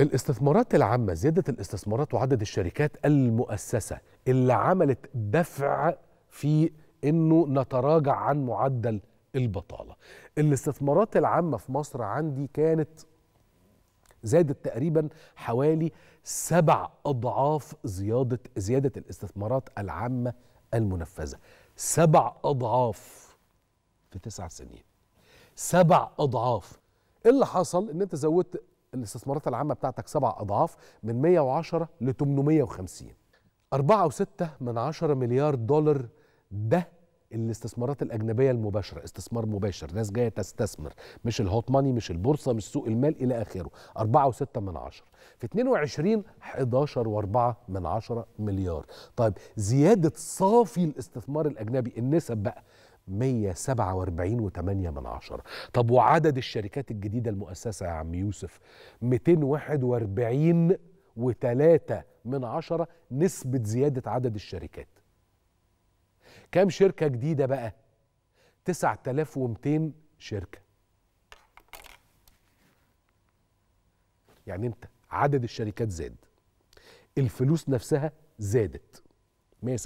الاستثمارات العامة زيادة الاستثمارات وعدد الشركات المؤسسة اللي عملت دفع في انه نتراجع عن معدل البطالة الاستثمارات العامة في مصر عندي كانت زادت تقريبا حوالي سبع أضعاف زيادة زيادة الاستثمارات العامة المنفذة سبع أضعاف في تسع سنين سبع أضعاف إيه اللي حصل إن أنت زودت الاستثمارات العامه بتاعتك سبع اضعاف من 110 ل 850 4.6 من عشرة مليار دولار ده الاستثمارات الاجنبيه المباشره استثمار مباشر ناس جايه تستثمر مش الهوت ماني مش البورصه مش سوق المال الى اخره أربعة وستة من عشرة في 22 11 و4 من عشرة مليار طيب زياده صافي الاستثمار الاجنبي النسب بقى 147.8 من عشرة طب وعدد الشركات الجديدة المؤسسة يا عم يوسف 241 من عشرة نسبة زيادة عدد الشركات كام شركة جديدة بقى 9200 شركة يعني انت عدد الشركات زاد الفلوس نفسها زادت 147%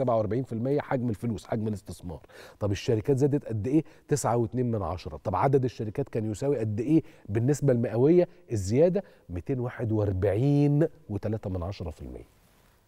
حجم الفلوس حجم الاستثمار طب الشركات زادت قد ايه 9.2 من عشرة طب عدد الشركات كان يساوي قد ايه بالنسبه المئويه الزياده 241.3 من عشرة في المية